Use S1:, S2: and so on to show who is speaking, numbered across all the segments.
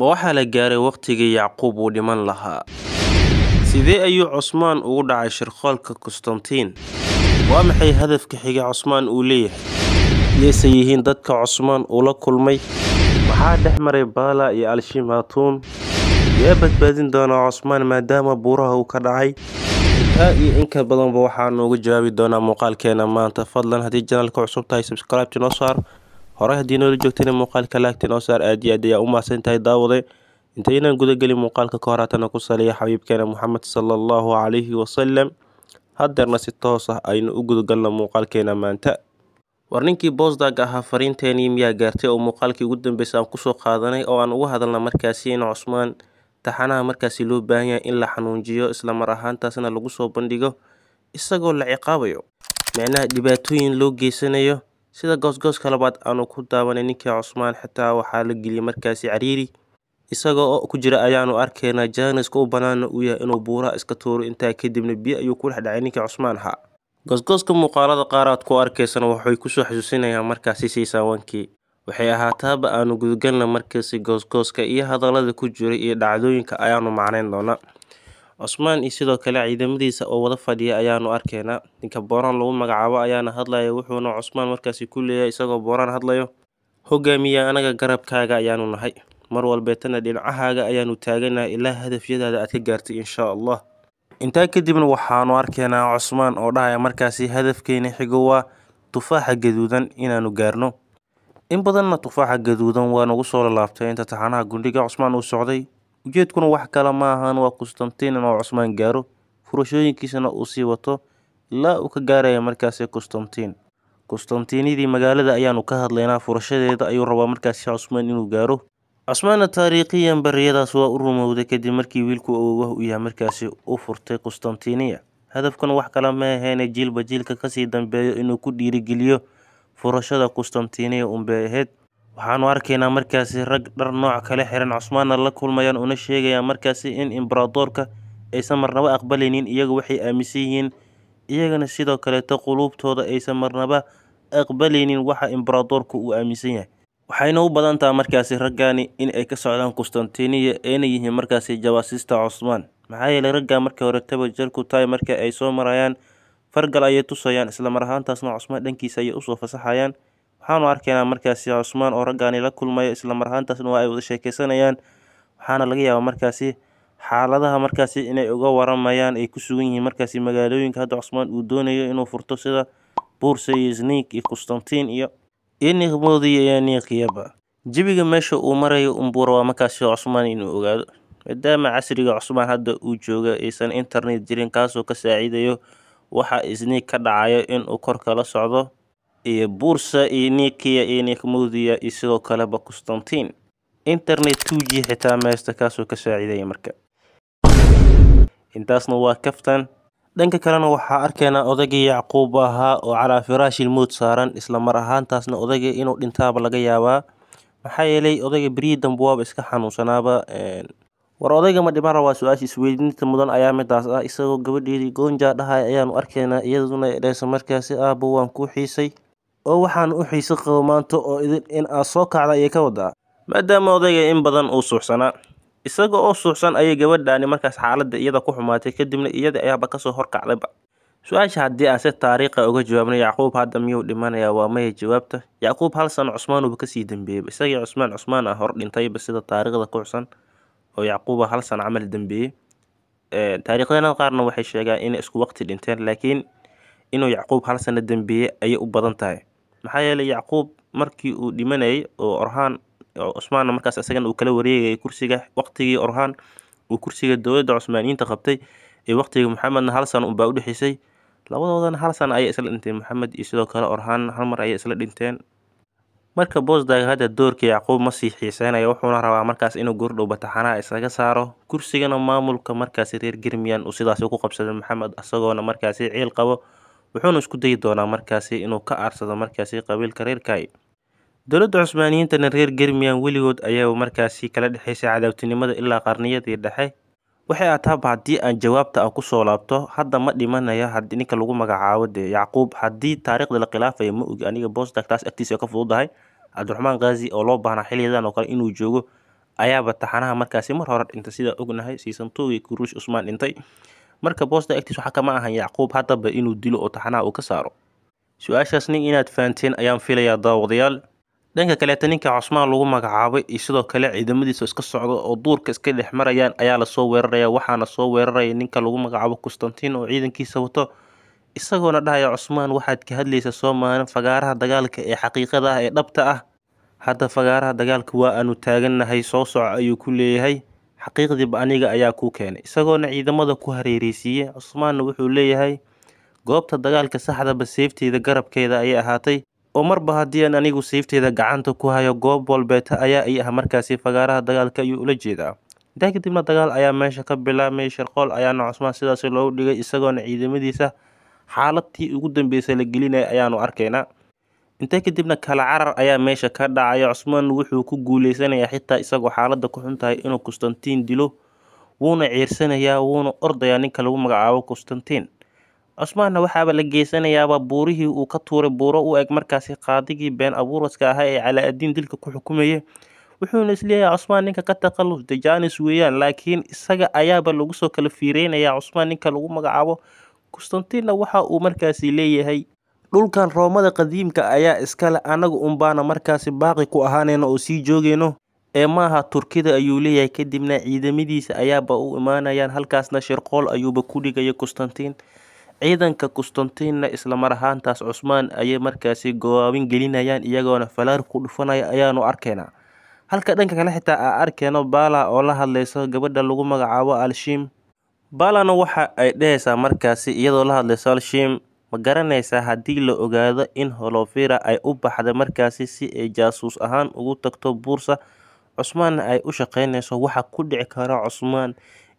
S1: ma waxaa la gaaray wakhtigii Yacquub uu dhiman lahaa sidee ayuu Cusmaan ugu dhacay shirqoolka Constantine waa maxay hadafka xiga Cusmaan uu leeyahay yeese yihiin dadka Cusmaan uu la kulmay maxaa dhex maray Baala iyo Alshimaatuun yee badbaadin doonaa Cusmaan maadaama buuraha uu ka dhacay taa iyo inka badanba waxaanu uga jawaabi doonaa muuqaalkeena maanta fadlan haddii janalka cusub tahay subscribe noo saar hore haddii noola joogtayna muuqaalka laagtin oo saar aad iyo aad ayaa u mahadsan tahay daawade intaynaan gudagelin muuqaalka ka hor haatana ku saliya xabiibkeena moxamed sala allahu calayhi wasalam haddeerna si toos ah aynu u gudagalna muuqaalkeena maanta war ninkii boosdag ahaa fariinteenii miyaa gaartay oo muuqaalkii ugu dambeysa aan kusoo qaadanay oo aan uga hadalna markaasi in cusmaan taxanaha markaasi loo baahan yahay in la xanuunjiyo islamar ahaantaasna lagu soo bandhigo isagoo la ciqaabayo micnaha dhibaatooyin loo geysanayo Sida goosgooska labaad aanu ku daawanin ninkii Cusmaan xitaa waxaa la geliyay markaasi cariiri isaga oo ku jira ayaanu arkaynaa Jainis u bannaana u yahay inuu buuraha iska tuuro intaa kadibna biyo ayuu ku dhex dhacay ninkii Cusmaan ahaa. Goosgooska muuqaalada qaar aad ku arkaysana waxay ku soo xasuusinayaan markaasi saysaawankii waxay ahaataaba aanu gudagalna markaasi goosgooska iyo hadallada ku jiray iyo dhacdooyinka ayaanu macnayn doonaa. Cusmaan iyo sidoo kale ciidamadiisa oo wada fadhiya ayaanu arkaynaa ninka Booraan lagu magacaabo ayaana hadlaya wuxuuna Cusmaan markaasi ku leeyahay isagoo Booraan hadlayo hogaamiya anaga garabkaaga ayaanu nahay mar walbeetana dhinacahaaga ayaanu taaganahay ilaa hadafyadaada aad ka gaartay insha allah intaa kadibna waxaanu arkaynaa cusmaan oo dhahaya markaasi hadafkeena xiga waa tufaaxa gaduudan inaanu gaarno in badanna tufaaxa gaduudan waa nagu soo lalaabtay inta taxanaha gundhiga cusmaan uu socday Ujeedkuna wax kale ma maahan waa in Constantine cusmaan gaaro furashooyinkiisana uu sii wato ilaa uu ka gaaraya markaasi Constantine. Constantinidii magaalada ayaanu ka hadlaynaa furashadeeda ayuu rabaa markaasi cusmaan inuu gaaro cusmaanna taariikhiyan bariyadaas waa u rumowday kadib markii wiilku awowah u yahay markaasi u furtay Constantiniya hadafkuna wax kale ma ahayn jiilba jiilka kasii dambeeyo inuu ku dhiirigeliyo furashada Constantiniya unbay ahayd Waxaanu arkaynaa markaasi rag dhar nooc kale xiran Cusmaanna la kulmayaan una sheegayaan markaasi in Imbaraadoorka aysan marnaba aqbalaynin iyaga waxay aaminsan yihiin iyagana sidoo kaleeto quluubtooda aysan marnaba aqbalaynin waxa Imbaraadoorku uu aaminsan yahay waxayna u badan taha markaasi raggaani in ay ka socdaan Qustantiniya ayna yihiin markaasi jawaasiista Cusmaan maxaa yeele raggaa marka hore taba jarku tahay marka ay soo marayaan fargal ayay tusayaan islamar ahaantaasna Cusmaan dhankiisa ayay usoo fasaxayaan waxaanu arkaynaa markaasi cusmaan oo raggaani la kulmayo islamar ahaantaasna waa ay wada sheekaysanayaan waxaana laga yaabaa markaasi xaaladaha markaasi inay uga waramayaan ay ku sugan yihiin markaasi magaalooyinka hadda cusmaan uu doonayo inuu furto sida buursa iyo sniig iyo kustantiin iyo iyo niqmoodi iyo niiqiyaba jebiga meesha uu marayo umbuura waa markaasi cusmaan inuu ogaado maadaama casriga cusmaan hadda uu jooga aysan internet jirin kaasoo ka saaciidayo waxa isniig ka dhacayo inuu kor kala socdo iyo buursa iyo Nikia iyo nikmudiya iyo sidoo kaleba Constantine internet 2G xitaa meesta kaasoo ka saacideeya marka intaasna waa kaftan dhanka kalena waxaa arkaynaa odagii yacquub ahaa oo calaa firaashil mood saaran isla mar ahaantaasna odagii inuu dhintaaba laga yaabaa maxaa yeelay odayga beryii iska xanuunsanaaba war odayga ma dhiman su-aasha isweydiinta mudan ayaa midaas ah isagoo gabadheedii goonja dhahaya ayaanu arkaynaa iyaduna dheesa markaasi aabbo waan kuu xiisay oo waxaan u xiise qabo maanta oo idin in aan soo kacda ayay ka wadaa maadaama odayga in badan uu suuxsanaa isaga oo suuxsan ayay gabadhaani markaas xaaladda iyada ku xumaatay kadibna iyada ayaaba kasoo horkacdayba su-aasha haddii aan si taariikha ah uga jawaabna yacquub hadda miyuu dhimanayaa waa maya jawaabta yacquub hal sano cusmaanuba kasii dambeeyey isagii cusmaan cusmaan ah hor dhintayba sida taariikhda ku xusan oo yacquuba ah hal sano camal dembeeyey taariikhdana qaarna waxay sheegaan inay isku waqti dhinteen laakiin inuu yacquub hal sano dembeeyey ayay u badan tahay maxaa yeelay yacquub markii uu dhimanayay oo orhaan cusmaanna markaas isagana uu kala wareegayay kursiga waqtigii orhaan uu kursiga dowladda cusmaaniyiinta qabtay ee waqtiga maxamedna hal sano unbaa udhexeysay labadoodana hal sano ayay isla dhinteen maxamed iyo sidoo kale orhaan hal mar ayay isla dhinteen marka boosdag hadda doorka yacquub masii xiiseynaya wuxuuna rabaa markaas inuu gordhow bataxanaha isaga saaro kursigana maamulka markaasi reer germiyan uu sidaasi ku qabsado maxamed isagoona markaasi ciil qabo wuxuuna isku dayi doonaa markaasi inuu ka aarsado markaasi qabiilka reer kay dowladda cusbaaniyiintana reer germiyan weligood ayaa markaasi kala dhexaysay cadaabtinimada ilaa qarniyadii dhexe waxay ataaba haddii aan jawaabta aan soo laabto hadda ma dhimanayo ninka lagu magacaabo dee yacquub haddii taariikhda la khilaafayo ma ogi aniga bostak taas agtiisa ka fududahay cabdiraxmaan kaazi oo loo baahnaa xiliyadan oo kale inuu joogo ayaaba taxanaha markaasi mar hore dhintay sidaa ognahay siisan toogii kuruush cusmaan dhintay marka boosta agtiis waxa kama ahan yacquub haddaba inuu dilo oo taxanaha uu ka saaro su-aashaas nin inaad fahanteen ayaan filayaa daawadayaal dhanka kaleeta ninka cosmaan lagu magacaabay iyo sidoo kale ciidamadiisa iska socda oo duurka iska dhex marayaan ayaa lasoo weeraraya waxaana soo weeraraya ninka lagu magacaabo kustantiin oo ciidankiisa wato isagoona dhahaya cosmaan waxaad ka hadlaysa soomaalin fagaaraha dagaalka ee xaqiiqada ah ee dhabta ah hadda fagaaraha dagaalka waa aanu taagannahay soo soco ayuu ku leeyahay Xaqiiqdiiba aniga ayaa kuu keenay. Isagoona ciidamada ku hareereysiiyey Cusmaanna wuxuu leeyahay goobta dagaalka saxdaba sayftayda garabkeeda ayay ahaatay oo marba haddii aan anigu sayftayda gacanta ku hayo goob walbeeta ayaa ay ah markaasi fagaaraha dagaalka ayuu ula jeedaa intaa kadibna dagaal ayaa meesha ka bilaabmayay shirqool ayaana cusmaan sidaasi loogu dhigay isagoona ciidamadiisa xaaladtii ugu dambeysay la gelinaya ayaanu arkaynaa Intaa kadibna kala carar ayaa meesha ka dhacaya. Cusmaan wuxuu ku guuleysanayaa xitaa isagoo xaaladda ku xuntahay inuu Constantine dilo. Wuuna ciirsanayaa wuuna ordayaa ninka lagu magacaabo Constantine. Cusmaanna waxaaba la geysanayaaba buurihii uu ka tuuray buuro u eg markaasi qaadigii been abuuraska ahaa ee Calaadiin dilka ku xukumaya wuxuuna isleeyahay cusmaan ninka ka taqalus dejanis weeyaan laakiin isaga ayaaba lagu soo kala fiireynayaa cusmaan ninka lagu magacaabo constantine waxa uu markaasi leeyahay Dhulkan Roomada qadiimka ayaa iskale anaga uunbaan markaasi baaqi ku ahaaneyna oo sii joogeyno. Ee maaha Turkida ayuu leeyahay kadibna ciidamadiisa ayaaba u imaanayaan halkaasna shirqool ayuuba ku dhigaya Constantine. Ciidanka Constantine-na isla mar ahaantaas Cusmaan ayay markaasi gawaawin gelinayaan iyagoona falaar ku dhufanaya ayaanu u Halka dhanka kale xitaa aa arkeeno Bala oo la hadlayso gabadha lagu magacaabo al Balana waxa ay dhehaysaa markaasi iyadoo la hadlayso al Ma garanaysaa haddii la ogaado in Holofera ay u baxday markaas si ay jaasuus ahaan ugu tagto buursa Cusmaanna ay u shaqaynayso waxa ku dhici kara Cusmaan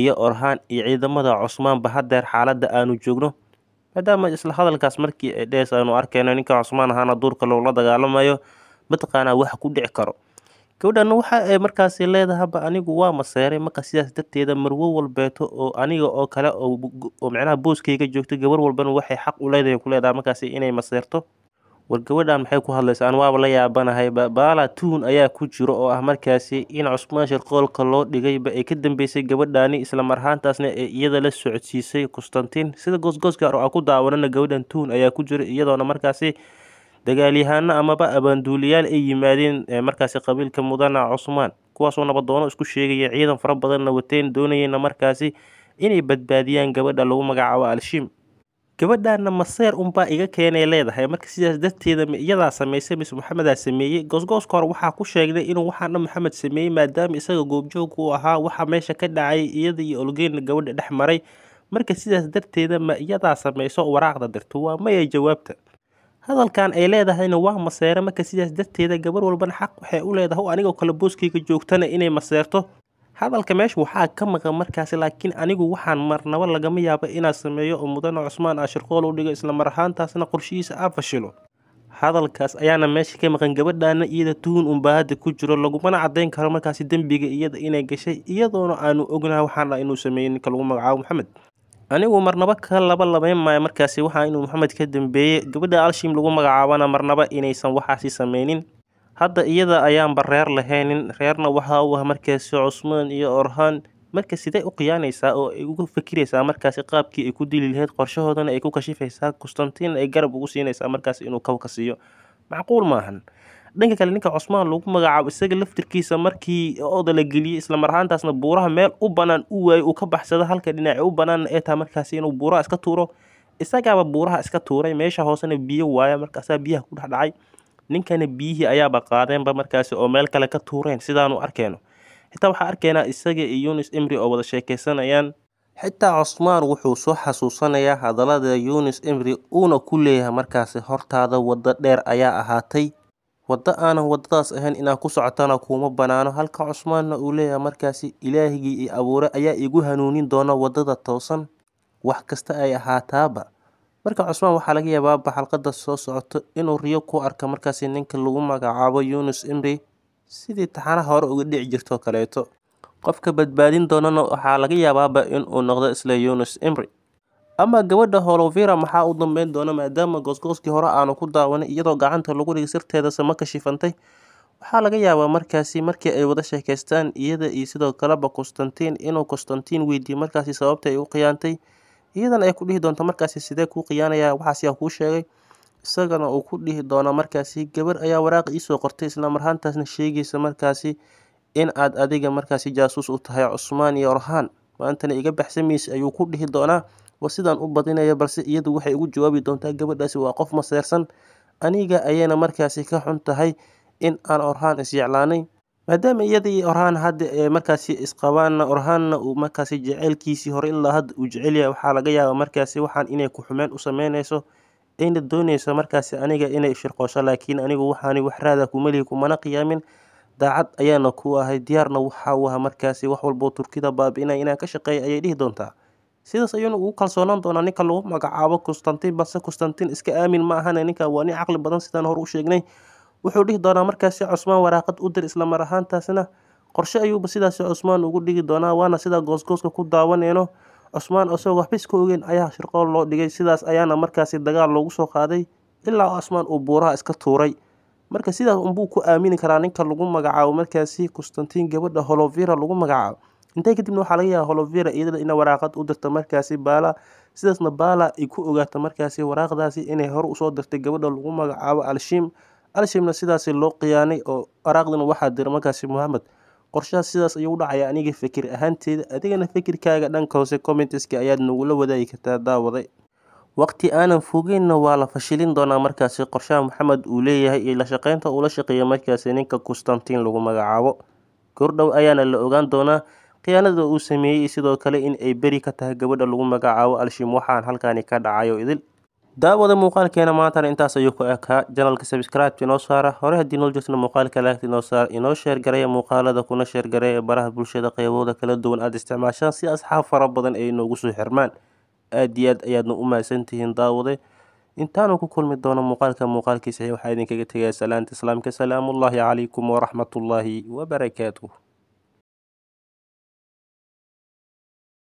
S1: iyo Orhan iyo ciidamada Cusmaanba haddeer xaaladda aanu joogno? Maadaama isla hadalkaas markii ay dhehaysa aanu arkayno ninka Cusmaan ahaana duurka loola dagaalamayo, mataqaanaa wax ku dhici karo gabadhan waxa ay eh, markaasi leedahaba anigu waa maseeray marka sidaas darteeda marwo walbeeto oo aniga oo kale oo micnaha booskayga joogta gabar walbana waxay xaq u leedahay ku leedahay markaasi inay maseerto war gabadhan maxay ku hadlaysaa an waaba la yaabanahay baala tuun ayaa ku jiro oo ah markaasi in cusmaan shirqoolka loo dhigayba ay ka dambeysay gabadhaani isla marhaantaasna ee iyada la socodsiisay kustantiin sida goosgooska ah ku daawanana gabadhan tuun ayaa ku jira iyadoona markaasi dagaalyahaano amaba abaanduuliyaal ay yimaadeen markaasi qabiilka mudana cusmaan kuwaasoo nabadoono isku sheegaya ciidan fara badanna wateen doonayeyna markaasi inay badbaadiyaan gabadha lagu magacaabo alshim gabadhaana maseer unbaa iga keenay leedahay marka sidaas darteeda ma iyadaa sameysay mise maxamedaa sameeyey goosgooska hore waxaa ku sheegday inuu waxaana maxamed sameeyey maadaama isaga goobjoog u ahaa waxaa meesha ka dhacay iyada iyo olgeyna gabadha dhex maray marka sidaas darteeda ma iyadaa sameyso waraaqda dirto waa maya jawaabta hadalkan ay leedahayna waa maseere marka sidaas darteeda gabar walbana xaq waxay u leedahay oo anigoo kale booskayga joogtana inay maseerto hadalka meesha waxaa ka maqan markaas laakiin anigu waxaan marnabo lagama yaabo inaan sameeyo oo mudane cusmaan aashirqool u dhigo islamar ahaantaasna qorshihiisa aa fashilo hadalkaas ayaana meesha ka maqan gabadhaana iyada tuun unbaahada ku jiro lagumana cadayn karo markaasi dembiga iyada inay gashay iyadoona aanu ognaha waxaan dhaa inuu ninka lagu magacaabo maxamed anigu marnaba ka laba labayn maayo markaasi waxaa inuu maxamed ka dambeeyey gabadha alshim lagu magacaabana marnaba inaysan waxaasi sameynin hadda iyada ayaanba reer lahaynin reerna waxaa u ah markaasi cusmaan iyo orhaan marka sidee u qiyaanaysaa oo ay uga fikiraysaa markaasi qaabkii ay ku dili lahayd qorshahoodana ay ku kashifaysaa constantin ay garab ugu siinaysaa markaasi inuu kawka siiyo macquul maahan dhanka kale ninka cosmaan lagu magacaabo isaga laftirkiisa markii oda la geliyey islamar ahaantaasna buuraha meel u banaan u waaye uu ka baxsado halka dhinaci u banaanna ee taha markaas inuu buuraha iska tuuro isagaaba buuraha iska tuuray meesha hoosena biyo waaya markaasaa biyaha ku dhexdhacay ninkana biyihii ayaaba qaadeenba markaasi oo meel kale ka tuureen sidaanu arkeyno xitaa waxaa arkeenaa isaga iyo yunis imri oo wada sheekeysanayaan xitaa cosmaan wuxuu soo xasuusanayaa hadallada yunis imri uuna ku leeyahay markaasi hortaada waddo dheer ayaa ahaatay Waddo aanan waddadaas ahayn inaan ku socotana kuuma banaano halka Cusmaanna uu leeyahay markaasi Ilaahigii i abuure ayaa igu hanuunin doona waddada toosan, wax kasta ay ahaataaba. marka Cusmaan waxaa laga yaabaaba xalqadda soo socoto inuu riyo ku arka markaasi ninka lagu magacaabo Yuunus Emre sidii taxanaha hore uga dhici jirtay kaleeto. Qofka badbaadin doonana waxaa laga yaabaaba inuu noqdo isla Yuunus Emre. Ama gabadha holovira maxaa u dambeyn doona maadaama goosgooskii hore aanu ku daawanay iyadoo gacanta lagu dhigay sirteeda samaka shifantay? Waxaa laga yaabaa markaasi markii ay wada sheekaystaan iyada iyo sidoo kaleba Constantine inuu constantin weydiiyo markaas sababta ay u khiyaantay, iyadana ay ku dhihi doonto markaas sidee kuu khiyaanaya waxaas kuu sheegay, isagana uu ku dhihi doono markaas gabar ayaa waraaq ii qortay isla mar ahaantaasna sheegaysa markaas in aad adiga markaasi jaasuus u tahay Cusmaan iyo orhaan maantana iga baxsamaysid ayuu ku dhihi doonaa waa sidaan u badinaya balse iyadu waxay ugu jawaabi doontaa gabadhaasi waa qof maseersan aniga ayayna markaasi ka xun tahay in aan orhaan isyeclaanay maadaama iyadii orhaan hadda ee markaasi isqabaanna orhaanna uu markaasi jaceylkiisii hore ilaa hadda uu jecelyahay waxaa laga yaabaa markaasi waxaan inay ku-xumeen u sameynayso ayna dooneyso markaasi aniga inay shirqoosho laakiin anigu waxaani wax raada kumalihi kumana qiyaamin daacad ayaana ku ahay diyaarna waxauu aha markaasi wax walboo turkida baabi-inay inaan ka shaqeeya ayay dhihi doontaa sidaas ayuuna ugu kalsoonaan doonaa ninka lagu magacaabo kustantiin balse kustantiin iska aamin ma ahane ninka waa nin caqli badan sidaan hor u sheegnay wuxuu dhihi doonaa markaasi cusmaan waraaqad u dir islamar ahaantaasina qorshe ayuuba sidaasi cusmaan ugu dhigi doonaa waana sidaa goosgooska ku daawaneyno cusmaan isagoo waxbais ka ogeyn ayaa shirqool loo dhigay sidaas ayaana markaasi dagaal loogu soo qaaday ilaa cusmaan uu buuraha iska tuuray marka sidaas unbuu ku aamini karaa ninka lagu magacaabo markaasi kustantiin gabadha holovira lagu magacaabo Intaa kadibna waxaa laga yaabaa Holovera iyadana ina waraaqad u dirta markaasi baala sidaasna baala ay ku ogaato markaasi waraaqdaasi inay hor usoo dirtay gabadha lagu magacaabo al alshimna sidaasi loo qiyaanay oo waraaqdana waxaa dira markaasi Mohamed. qorshahaas sidaas ayuu u dhacaya aniga fikir ahaanteeda adigana fikirkaaga dhanka hoose commenteska ayaad nagula wadaagi kartaa daawaday waqti aanan fogeynna waa la fashilin doonaa markaasi qorshaha maxamed uu leeyahay iyo la shaqaynta uula shaqeeya markaasi ninka Constantine lagu magacaabo goordhow ayaana la ogaan doonaa Khiyaanada uu sameeyey sidoo kale in ay beri ka tahay gabadha lagu magacaabo alshim waxaan halkani ka dhacayo idil daawada muuqaalkeena maantana intaas ayuu ku ekaa janalka sabscribe inoo saara hore haddii noo jirtana muuqaalka laagta inoo saara inoo sheergareeya muuqaalada kuna sheergareya baraha bulshada qeybooda kala duwan aada isticmaashaan si asxaab fara badan ay inoogu soo xirmaan aada iyo aad ayaadna u mahadsantihiin daawade intaanu ku kulmi doono muuqaalka muuqaalkiisa waxaa idinkaga tegaya salaanta islaamka salaamullaahi calaykum waraxmatullaahi wabarakaatuh